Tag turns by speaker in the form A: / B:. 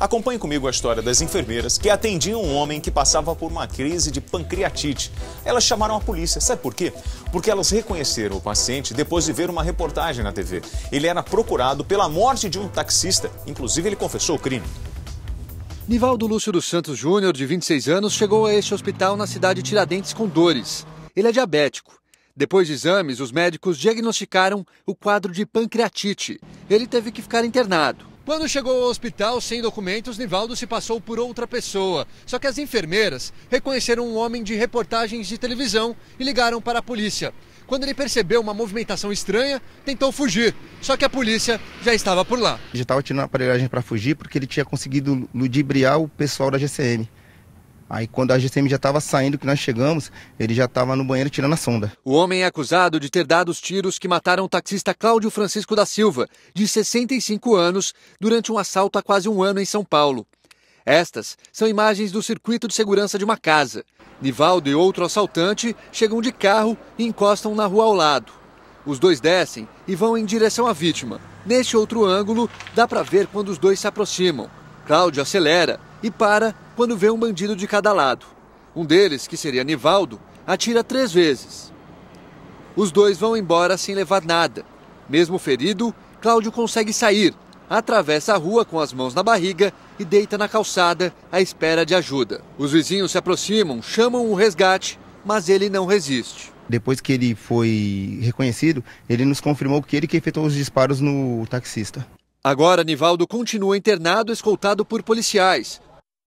A: Acompanhe comigo a história das enfermeiras que atendiam um homem que passava por uma crise de pancreatite. Elas chamaram a polícia. Sabe por quê? Porque elas reconheceram o paciente depois de ver uma reportagem na TV. Ele era procurado pela morte de um taxista. Inclusive, ele confessou o crime.
B: Nivaldo Lúcio dos Santos Júnior, de 26 anos, chegou a este hospital na cidade de Tiradentes com dores. Ele é diabético. Depois de exames, os médicos diagnosticaram o quadro de pancreatite. Ele teve que ficar internado. Quando chegou ao hospital sem documentos, Nivaldo se passou por outra pessoa. Só que as enfermeiras reconheceram um homem de reportagens de televisão e ligaram para a polícia. Quando ele percebeu uma movimentação estranha, tentou fugir. Só que a polícia já estava por lá.
C: Já estava tirando a aparelhagem para fugir porque ele tinha conseguido ludibriar o pessoal da GCM. Aí quando a GCM já estava saindo, que nós chegamos, ele já estava no banheiro tirando a sonda.
B: O homem é acusado de ter dado os tiros que mataram o taxista Cláudio Francisco da Silva, de 65 anos, durante um assalto há quase um ano em São Paulo. Estas são imagens do circuito de segurança de uma casa. Nivaldo e outro assaltante chegam de carro e encostam na rua ao lado. Os dois descem e vão em direção à vítima. Neste outro ângulo, dá para ver quando os dois se aproximam. Cláudio acelera e para quando vê um bandido de cada lado. Um deles, que seria Nivaldo, atira três vezes. Os dois vão embora sem levar nada. Mesmo ferido, Cláudio consegue sair, atravessa a rua com as mãos na barriga e deita na calçada à espera de ajuda. Os vizinhos se aproximam, chamam o resgate, mas ele não resiste.
C: Depois que ele foi reconhecido, ele nos confirmou que ele que efetuou os disparos no taxista.
B: Agora, Nivaldo continua internado, escoltado por policiais,